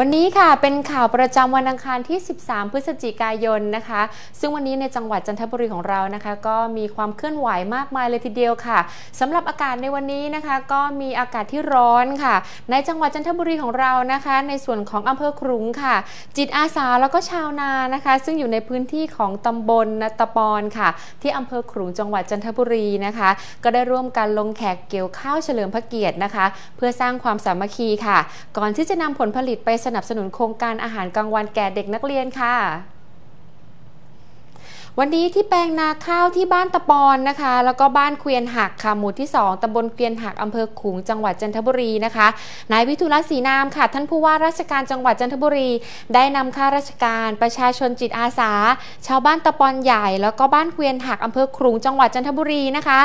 วันนี้ค่ะเป็นข่าวประจำวันอังคารที่ 13 พฤศจิกายนนะคะ ซึ่งวันนี้ในจังหวัดจันทบุรีของเรานะคะ ก็มีความเคลื่อนไหวมากมายเลยทีเดียวค่ะ สำหรับอากาศในวันนี้นะคะ ก็มีอากาศที่ร้อนค่ะ ในจังหวัดจันทบุรีของเรานะคะ ในส่วนของอำเภอครุงค่ะ จิตอาสาแล้วก็ชาวนานะคะ ซึ่งอยู่ในพื้นที่ของตำบลนตะปอนค่ะ ที่อำเภอครุง จังหวัดจันทบุรีนะคะ ก็ได้ร่วมกันลงแขกเกี่ยวข้าวเฉลิมพระเกียรตินะคะ เพื่อสร้างความสามัคคีค่ะ ก่อนที่จะนำผลผลิตไปสนับสนุนโครงการอาหารกลางวันแก่เด็กนักเรียนค่ะวันนี้ที่แปลงนาข้าวที่บ้านตะปอนนะคะแล้วก็บ้านเกวียนหักค่ะหมู่ที่2ตำบลเกวียนหักอำเภอขุงจังหวัดจันทบุรีนะคะนายวิทุลศรีนามค่ะท่านผู้ว่าราชการจังหวัดจันทบุรี ได้นำข้าราชการประชาชนจิตอาสา ชาวบ้านตะปอนใหญ่แล้วก็บ้านเกวียนหักอำเภอขุงจังหวัดจันทบุรีนะคะ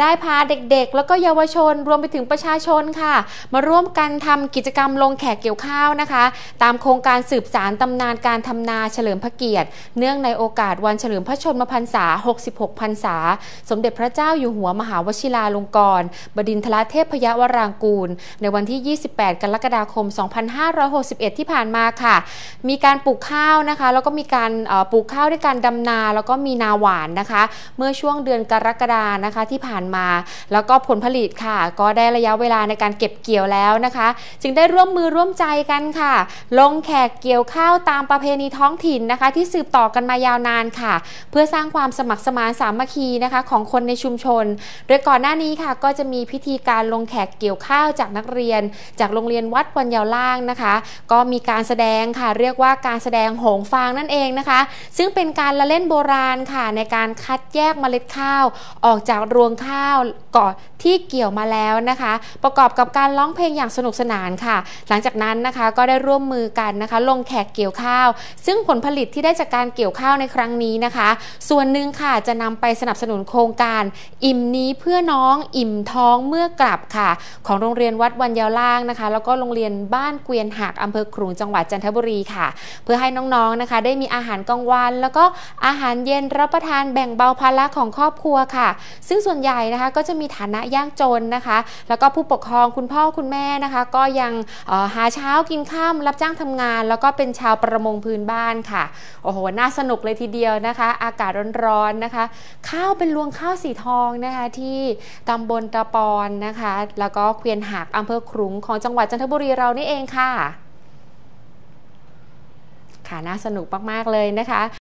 ได้พาเด็กๆ แล้วก็เยาวชน รวมไปถึงประชาชนค่ะ มาร่วมกันทำกิจกรรมลงแขกเกี่ยวข้าวนะคะ ตามโครงการสืบสารตำนานการทำนาเฉลิมพระเกียรติ เนื่องในโอกาสวันเฉลิมพระชนมพรรษา 66พรรษา สมเด็จพระเจ้าอยู่หัวมหาวชิราลงกรณ์บดินทรเทพยวรางกูล ในวันที่ 28 กรกฎาคม 2561 ที่ผ่านมาค่ะ มีการปลูกข้าวนะคะ แล้วก็มีการปลูกข้าวด้วยการดำนา แล้วก็มีนาหวานนะคะ เมื่อช่วงเดือนกรกฎานะคะที่ผ่านมา แล้วก็ผลผลิตค่ะ ก็ได้ระยะเวลาในการเก็บเกี่ยวแล้วนะคะ จึงได้ร่วมมือร่วมใจกันค่ะ ลงแขกเกี่ยวข้าวตามประเพณีท้องถิ่นนะคะ ที่สืบต่อกันมายาวนานค่ะเพื่อสร้างความสมัครสมานสามัคคีนะคะของคนในชุมชนโดยก่อนหน้านี้ค่ะ ก็จะมีพิธีการลงแขกเกี่ยวข้าวจากนักเรียน จากโรงเรียนวัดวันยาวล่างนะคะ ก็มีการแสดงค่ะ เรียกว่าการแสดงโหงฟางนั่นเองนะคะ ซึ่งเป็นการละเล่นโบราณค่ะ ในการคัดแยกเมล็ดข้าว ออกจากรวงข้าวก่อนที่เกี่ยวมาแล้วนะคะ ประกอบกับการร้องเพลงอย่างสนุกสนานค่ะ หลังจากนั้นนะคะก็ได้ร่วมมือกันนะคะ ลงแขกเกี่ยวข้าว ซึ่งผลผลิตที่ได้จากการเกี่ยวข้าวในครั้งนี้นะคะส่วนหนึ่งค่ะจะนำไปสนับสนุนโครงการ อิ่มนี้เพื่อน้องอิ่มท้องเมื่อกลับค่ะ ของโรงเรียนวัดวันยาวล่างนะคะ แล้วก็โรงเรียนบ้านเกวียนหักอำเภอขลุงจังหวัดจันทบุรีค่ะ เพื่อให้น้องๆนะคะ ได้มีอาหารกลางวัน แล้วก็อาหารเย็นรับประทานแบ่งเบาภาระของครอบครัวค่ะ ซึ่งส่วนใหญ่นะคะก็จะมีฐานะยากจนนะคะ แล้วก็ผู้ปกครองคุณพ่อคุณแม่นะคะ ก็ยังหาเช้ากินข้ามรับจ้างทำงาน แล้วก็เป็นชาวประมงพื้นบ้านค่ะ โอ้โหน่าสนุกเลยทีเดียวนะคะอากาศร้อนๆนะคะข้าวเป็นรวงข้าวสีทองนะคะที่ตำบลตะปอนนะคะ แล้วก็เควียนหักอำเภอขลุงของจังหวัดจันทบุรีเรานี่เองค่ะค่ะน่าสนุกมากๆเลยนะคะ